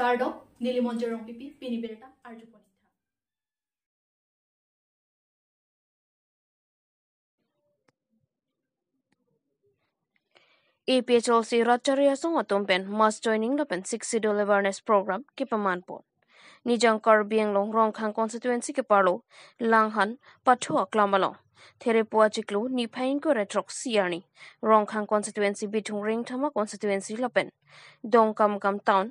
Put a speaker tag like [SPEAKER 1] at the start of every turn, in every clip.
[SPEAKER 1] কার্ডক নীলিমঞ্জের রংপিপি পিনিবেরেটা আর্যপণি
[SPEAKER 2] EPHLC Rotary Asong Atompen Mass Joining Lopen 6 Schedule Awareness Program Kipamanpon. নিজং কার্বিং লং রং খাং কনস্টিটুয়েন্সি কে পারলো লাংহান পাঠো আক্লামালো থেরে পোয়া চিকলু নিফাইং কো রেট্রক সিয়ানি রং খাং কনস্টিটুয়েন্সি বিঠুং রিং থামা কনস্টিটুয়েন্সি লাপেন দং কাম কাম টাউন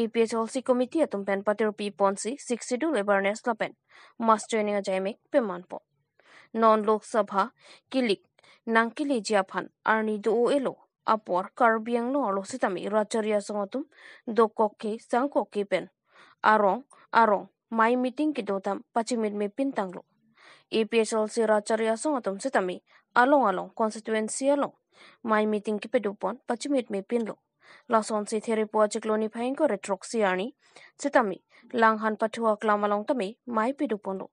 [SPEAKER 2] এপিএসএলসি কমিটি আতম পেন পাতের পি পনসি সিক্সিডু লেবারনেস লাপেন মাস্টারিং জাইমে পেমান পো নন লোকসভা কিলিক নাংকিলি জিয়াফান আরনি দো এলো আপর কার্বিয়াং নো অলসিতামি রাজারিয়া সঙ্গতুম দো কক্ষে সাং কক্ষে পেন Arong, arong, mai meeting ki dotam pachimit me pintanglo. EPSL Siracharya song atom setami, along along constituency along. Mai meeting ki pedupon pachimit me pinlo. Lason si theripo chikloni phainko retroxiani, setami, langhan patua klamalong tami, mai pedupono.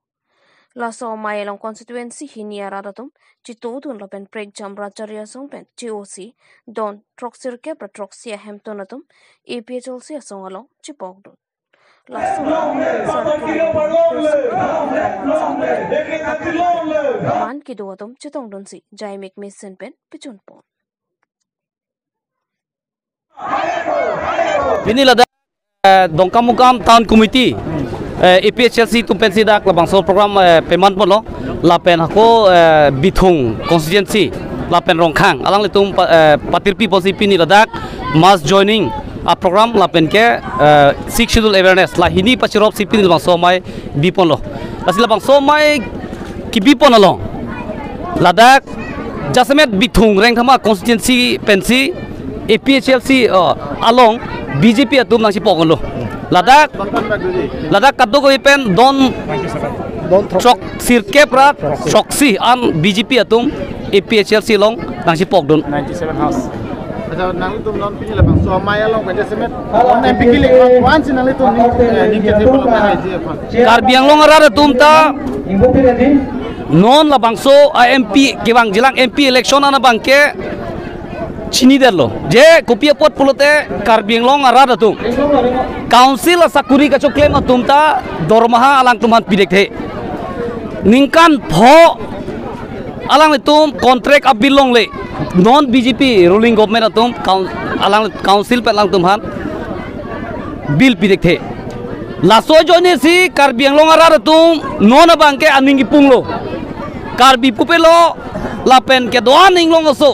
[SPEAKER 2] Laso mai along constituency hinia radatum, chitodun lopen preg chambracharya song pen, GOC, don, troxir kepra troxia hemtonatum, EPSL song along, chipogdut. क्लास मान की दो तुम चितोंग डोंसी जाय मेक में सिन पेन पिचुन पोन
[SPEAKER 3] Bini lada dongkam mukam town committee EPHLC tumpen sida klabang sol program payment polo lapen hako bitung constituency lapen rongkang alang letum patirpi posi pini ladak mass joining program ke eh, six ಲಪೆನ್ಕೆ ಸಿಕ್ lah ini pasti rob ಪಸಿ ರೋಪ್ bang somai bipon ಬಿಪೊನ್ಲೋ pasti lapang somai ki bipon lo, ladak jasamet bitung reng thama constituency pensi aphlc eh, along bjp atau nangsi pokon lo ladak ladak kado kau pen don shock sirke pra si am bjp atau aphlc long nangsi pok don 97 house
[SPEAKER 4] Sasa nalitum non pinyile ya, iya, iya. bang so
[SPEAKER 3] long long non la ah, bangso, so MP ke bang Jelang MP election ana bangke, chini derlo je kopia pot pulote kar biang long rara tum council sakuri ka choklem tum dormaha alang tum han pidek ningkan pho alang tum contract ab belong le non BJP ruling government atum alang council pe alang tumhan bill pi dekhe laso jo ne si kar bianglong ara tum non abang ke aningi punglo kar bi pupelo lapen ke doan inglong aso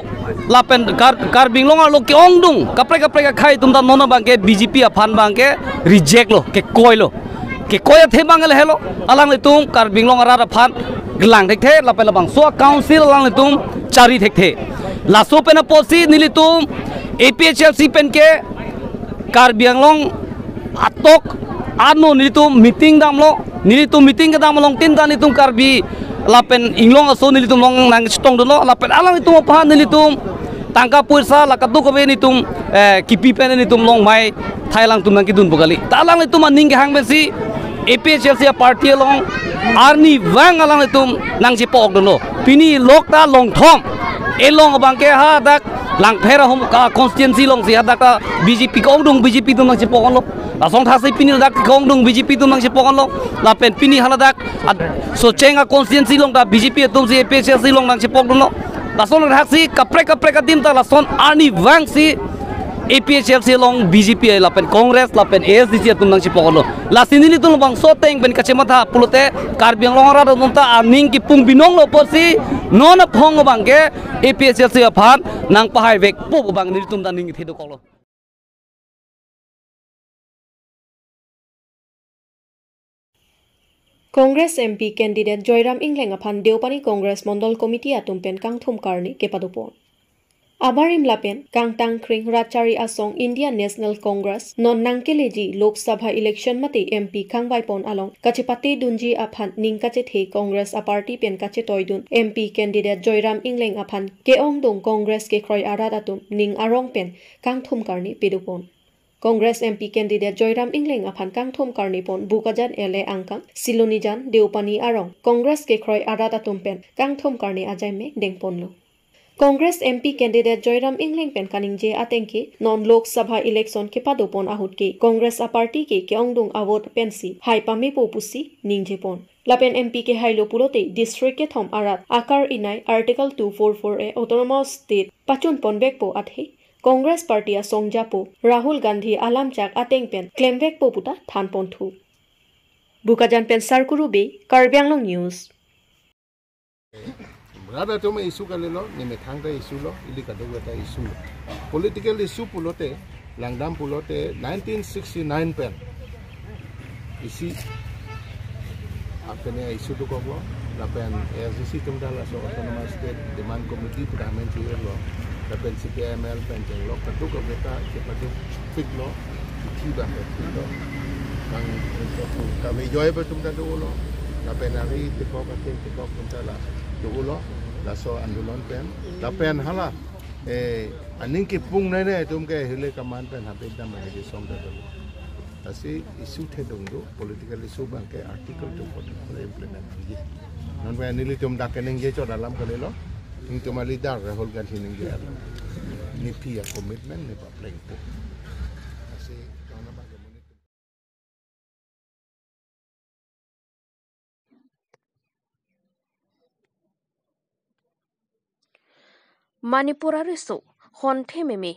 [SPEAKER 3] lapen kar kar binglong lo ke ongdung kapre kapre ka khai tum da non abang ke BJP afan bang ke reject lo ke koi lo केकोया थे बांगल hello along लितुम कर बिंगलोंग रार फान लांग थे लपे लबांग सो काउंसिल अलांग लितुम चारी थे थे लासो पे न पोसी निलितुम एपीएचएलसी पे के कर बिंगलोंग अतोक आनो निलितुम मीटिंग दामलो निलितुम मीटिंग के दामलों तीन दान निलितुम कर बी लपे इंगलोंग असो निलितुम लोंग नांग स्टोंग दुलो लपे अलांग लितुम अपहान निलितुम तांका पुरसा लकदू कबे निलितुम किपी पे निलितुम लोंग माई थाईलैंड तुम नंगी दुन बोगली तालांग निलितुम अनिंग हैंग बेसी APHLC party long arni wang along itu nang si pok dolo pini lok ta long thom elong bang ke ha dak lang phera hom ka constituency long si dak ka BJP kong dong BJP tu nang si pok lo la song thasai pini dak kong dong BJP tu nang si pok lo la pen pini hala dak so cenga constituency long ta BJP tum si APHLC long nang si pok dolo la song kaprek kapre kapre ka tim ta la son arni wang si APHLC long BGP lapen Congress lapen ASDC tunang si pokolo. Las ini itu lubang soteng ben kacamata pulute karbiang long rada tunta aning ki pung binong lopo si nona pong lubang ke APHLC apan nang pahai vek pu lubang ini tunta aning itu kolo.
[SPEAKER 1] Congress MP candidate Joyram Ingleng apan deopani Congress Mondol Committee atumpen kang thumkarni kepadupon. আবাৰিম লাপেন কাংটাং খ্ৰিং ৰাচাৰী আছং Indian national Congress নন নাংকেলেজি Lok Sabha election মাতে M P খাংবাই বাইপন আলং কাছে পাতে দুঞ্জি আফান নিং কাছে থে কংগ্ৰেছ আ পাৰ্টি পেন কাছে তৈদুন M P candidate Jayram Englang আফান কে অং দং কংগ্ৰেছ কে ক্ৰয় আৰাত আতুম নিং আৰং পেন কাং থুম কাৰ্ণি Congress M P candidate Jayram Englang আফান কাং থুম কাৰ্ণি পন বুকাজান এলে আংকাং চিলনিজান দেউপানী আৰং কংগ্ৰেছ কে ক্ৰয় আৰাত আতুম পেন কাং থুম আজাইমে ডেংপন লু Congress M P candidate Jayram Engleng পেনকানিংজে আটেংকি নন লোক সভা ইলেকশ্যন কেপাদোপন আহুটকি কংগ্ৰেছ আ পাৰ্টি কে কেংদং আৱত পেনচি হাই পামে পৌপুচি নিংজেপন লাপেন এম পি কে হাইলো পুলতে ডিষ্ট্ৰিক্ট কে থম আৰাত আকাৰ ইনাই article two four four A autonomous state পাচুন পনবেক পো আঠে কংগ্ৰেছ পাৰ্টিয়া চংজাপো ৰাহুল গান্ধী আলামজাক আটেংপেন ক্লেমবেক পপুতা থানপন্থু বুকাজান পেন চাৰ কুৰু news
[SPEAKER 4] rada tome isu kalelo ni metangga isu lo ili kadogata isu lo political isu pulote langdam pulote 1969 pen isi apenya isu tu kobo lapen ya SCC tumdala so autonomous state demand committee puramen chiyo lo lapen CPML pen jeng lo kadu kobeta kepadu fik lo tiba lo kang kami joy betumda dulu lo lapen hari tikok ating tikok tumdala dulu lo daso andulon pen da pen hala eh, aning ke pung nai nai tum ke hile kaman pen habe da ma ge som da dolo tasi isu the dong do political isu bang ke article to pot ko implement ji non pen nili tum da kening ge cho dalam ke lelo ing tum ali dar rahul gandhi ning ge ni pia commitment ne pa plan ko
[SPEAKER 2] মানিপুৰৰে চৌ সন্থে মেমে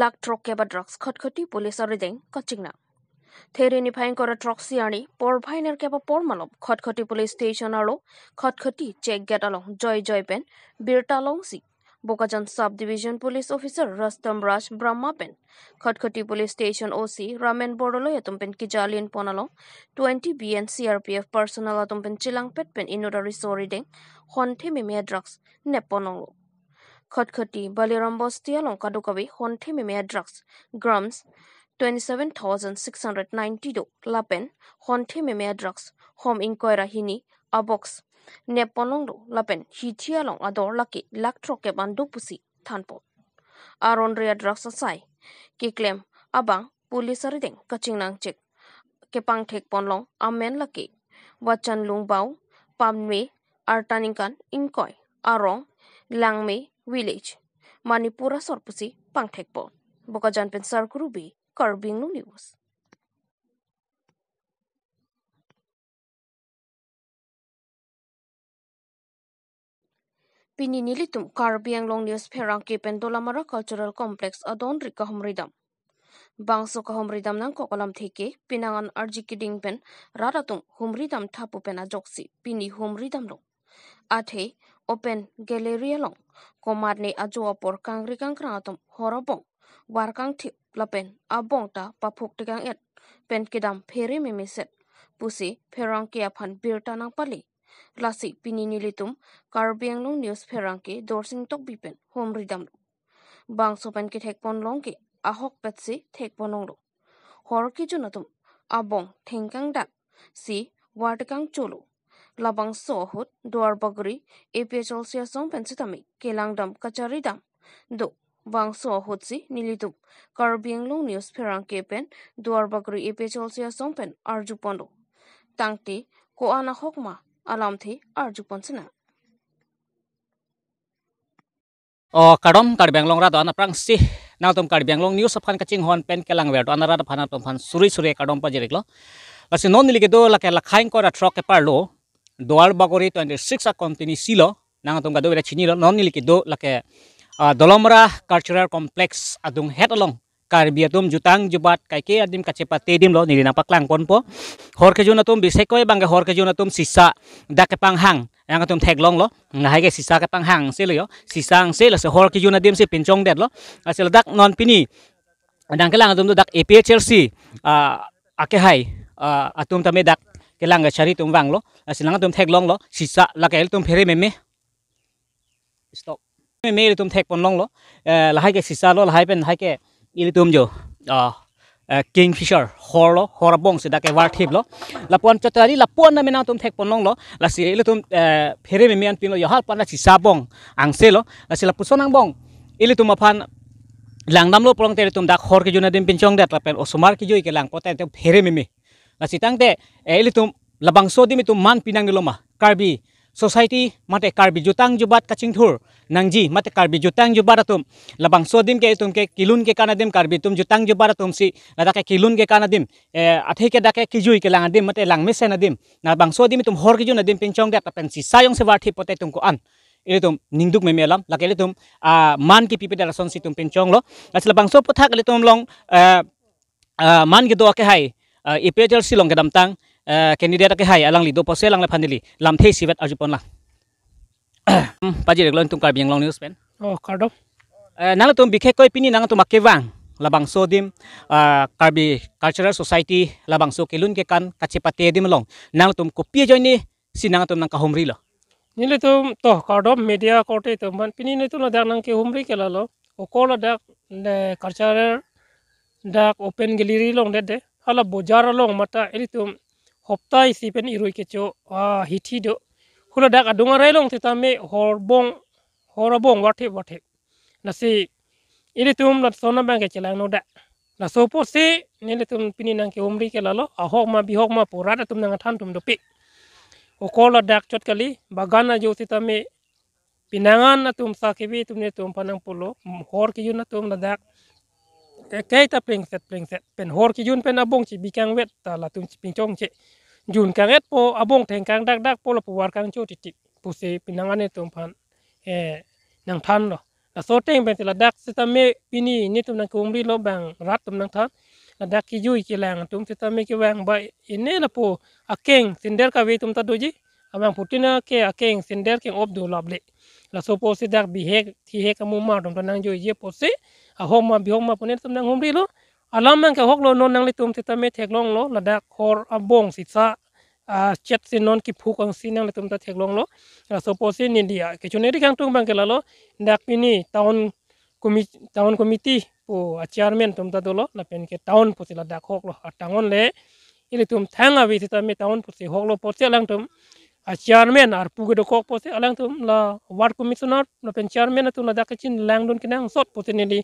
[SPEAKER 2] lakh truck কেবা drugs Khatkhati পুলিচৰে দেং কচিংনা থেৰিনিফাইংকৰ ট্ৰকচি আনি পৰভাইনৰ কেবা পৰমালম খটখটি পুলিচ ষ্টেচন আৰু খটখটি চেক গেট আলং জয় জয় পেন বিৰতালং চি Bokajan sub division police officer Rustam Raj Brahma পেন Khatkhati police station O' C Ramen Bordoloi এটম্পেন কিজালিয়ান পনালং twenty B N C R P F personnel এটম্পেন চিলাং পেট পেন ইনোদৰি চৰি দেং সন্থে মেমিয়া ড্ৰাগছ নেপনলোঁ খটখটি বালিৰাম বস্তিয়া লংকাটো কবি সন্থে মেমিয়া drugs grams twenty seven thousand six hundred ninety two লাপেন সন্থে মেমিয়া ড্ৰাগছ হোম ইংকুৱাইৰাহিনী আবক্স নেপনং দু লাপেন হিথিয়া লং আদৰ লাকি লাখ ট্ৰকে বান্ধু পুচি থানপ আৰণ্ৰিয়া ড্ৰাগছ চাই কিক্লেম আবাং পুলিচৰে দেং কাচিং নাংচেক কেপাং ঠেক পনলং আমেন লাকি ৱাচান লুং বাও পামমে আৰ্টানিং কান ইংকয় আৰং লাংমে village manipura sorpusi pangthekpo boka janpen sarkurubi karbing news pini nilitum karbiang long news perang ke pendolamara cultural complex adon rikahomridam bangso kahomridam nang kokolam theke pinangan arjikiding pen raratum humridam thapu pena joksi pini humridam lo athe open galleria long komat ni ajua por kangri kangrang tom horobong war kang thip lapen abong ta papuk tikang et pen kidam pheri mimiset pusi pherang ke aphan birta nang pali lasi pini nilitum karbiang long news pherang ke dorsing tok bipen hom ridam bang sopen ke thekpon long ke ahok petsi thekpon long hor ki junatum abong thengkang dak si wartakang cholo labang sohut duar bagri ephl sia song pensitami kelangdam kacharidam do bang sohut si nilitu karbiang long news perang kepen duar bagri ephl sia song pen arjupondo tangti ko ana hokma alam Arju arjuponsna
[SPEAKER 4] o kadom karbiang long ra ana prang si nautum karbiang long news aphan kaching hon pen kelang wer ana ra phana tom phan suri suri kadom pa jeriklo lasi non nilike do la ke la khaing ko trok ke parlo doar bakori 26 a kontini silo nangatong kado wera chinilo non niliki do lake dolomra cultural complex adung headlong karbiatum jutang jubat kaike adim kacepat dim lo nili nampak langkon po horke junatum biseko e bangga horke junatum sisa dake panghang nangatum long lo ngahai ke sisa ke panghang silo yo sisa ang silo se horke junatim se pincong det lo asil dak non pini nangkelang adum do dak epia chelsea ake hai atum dak kelangga cari tum wang lo sinang tum thek long lo sisa lakel tum phere meme stop meme tum thek pon long lo lahai ke sisa lo lahai pen lahai ke ili tum jo king fisher hor lo hor bong sida ke war thip lo lapuan chotari lapuan na mena tum thek pon long lo la si ili tum phere meme an pin lo yahal pan sisa bong ang selo, lo la si la pusonang bong ili tum apan langdam lo polong tere tum dak hor ke juna dim pinchong dat lapen osumar ke jo ke lang poten te phere meme tang te eh tum labang sodim itu man pinang di loma karbi society mate karbi jutang jubat kacing nang nangji mate karbi jutang jubat atum labang sodim dim ke tum ke kilun ke kana dim karbi tum jutang jubat atum si ada ke kilun ke kana dim eh athe ke dake kijui ke lang dim mate lang mese na dim na bang so dim tum hor ki ju na dim pinchong da tapen si sayong se warthi pote tum ko an ilitum ningduk memelam lakele tum a ah, man ki pipe dalason si tum pinchong lo asla bangso pothak le tum long eh, ah, man ki do ke hai uh, silong ke damtang kandidat eh, ke hai alang li do pose lang la phanili lam thei sivet ajupon la hmm, paji reglon tum kar biang long news pen oh kardo uh, eh, nalo tum bikhe koi pini nang akke wang labang sodim dim karbi cultural society labang so kelun ke kan kachi pate dim long nalo tum kopi ni sinang tum nang kahumri lo nile tum toh kardo media kote tum ban pini ne tu lo dak nang ke humri
[SPEAKER 5] O okola dak cultural dak open gallery long de de ala bojar long mata eli hopta isi pen irui kecho hiti do hula dak adunga rai long titame horbong horabong wate wate nasi eli tum lat sona bang ke chelang no da la sopo se keumri pini nang ke umri ke lalo ahok ma bihok ma porada tum nang than tum do okola dak chot kali bagana jo titame pinangan na tum sakibi tum ne tum panang polo hor ke yun na tum dak te kei ta pring set pring set pen hor ki pen abong chi bikang wet ta la tun chi ping chong chi jun kang et po abong teng kang dak dak po la puar kang chu ti ti pu se pinang ane pan e nang than lo la so teng pen la dak se ta me pini ni tum nang kum ri lo bang rat tum nang than la dak ki jui ki lang tum se ta me ki wang ba la e po a keng sinder ka ve tum ta do ji amang putina ke a keng sinder ke op do lab laso pose dak bihek kamu amuma dom tanang jo ye pose a homa ma puner tamnang homri lo alamang ka lo non nang me tek long lo lada kor abong sisa a chet non ki phuk ang li tum ta long lo laso pose in india ke chune kang tung bang ke lalo dak ini town committee town committee po a chairman tum ta dolo la pen ke town dak hok lo a tangon le ili tum thanga wi titame town pose hoklo pose lang tum a chairman ar puge do kok pose alang tu la ward commissioner no pen chairman tu la dakachin lang don kinang sot pose ni di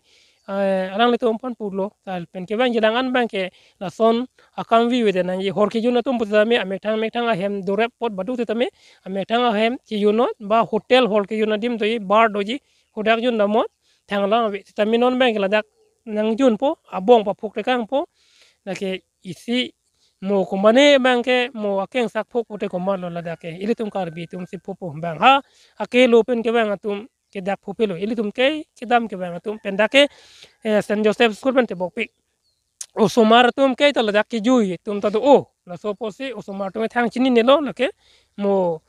[SPEAKER 5] eh, alang le tu pon pulo tal pen ke bang jilangan bang ke la son akam vi we na ye hor ke juna tu pose me ame thang me thang a hem do rep pot badu te tame ame thang a hem ki yuno ba hotel hol ke yuna dim to ye bar do ji hodak jun namot thang la we non bang la dak nang jun po abong pa phuk te kang po na ke isi mo ko mane bang ke mo akeng sak phok pote ko man la da ke ili tum kar bi tum si popo bang ha ake lopen ke bang tum ke dak pope lo ili tum ke ke dam ke bang tum pen da ke eh, joseph school pen te bok pi o somar tum ke ta la da tum ta o oh, la so o tum thang chini nelo lo la ke mo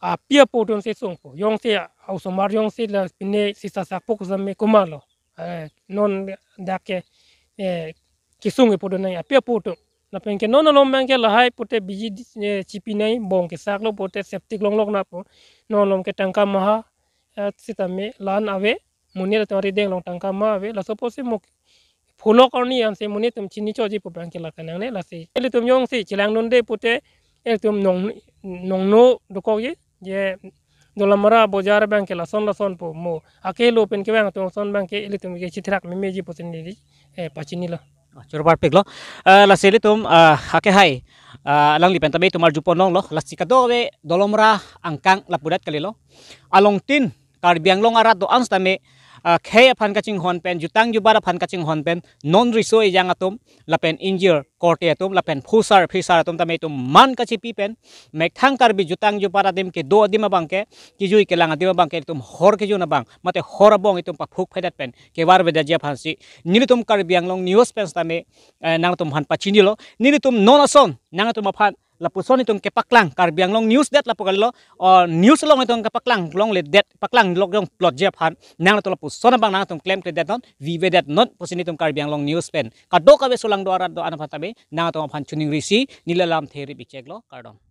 [SPEAKER 5] a pia po tum si song po yong si o somar yong si la pine si sa sak me lo eh, non da ke eh, kisung e podo na ya pia po tum non nono lombangke lahai pote biji eh, chipi nai bongke saklo pote septik longlok na po no ke tangka maha eh, sitame lan ave munir tamari deng long tangka ma ave la sopose mok phulo korni an se muni tum chini choji po bangke la kanang ne la se ele tum yong se chilang non de pote el tum nong nong no doko ye ye dolamara bojar bangke la son la son po mo akelo pen ke bang tum son bangke ele tum ke chitrak me meji poten ni e eh, pachini la
[SPEAKER 4] curupar pig lo, eh, sili tum hake eh, hai eh, lang lipen tabe tumar jupon long lo la sikadowe dolomra angkang lapudat kalilo along tin karbiang long arat do ans tame khe phan ka ching hon pen jutang ju phan kaching hon pen non riso e jang atom la pen injir korte atom la pen phusar phisar atom tamai e tum man kachi pipen. pi pen mek kar bi jutang ju bara dim ke do adim bang ke ki ju ke lang adim bang ke tum hor ke ju bang mate hor bong tum pa phuk phaidat pen ke war be ja phan si tum kar biang long news pen tame eh, nang tum han pa chinilo ni tum non ason nang tum phan la puson itong kepaklang karbiang long news dead la lo or news long itong kepaklang long le det paklang long long plot jap han nang to la bang nang tong claim credit non vive det not pusin itong karbiang long news pen ka do ka be sulang do arat do anapatabe nang tong phan chuning risi nilalam theory bichek lo kardon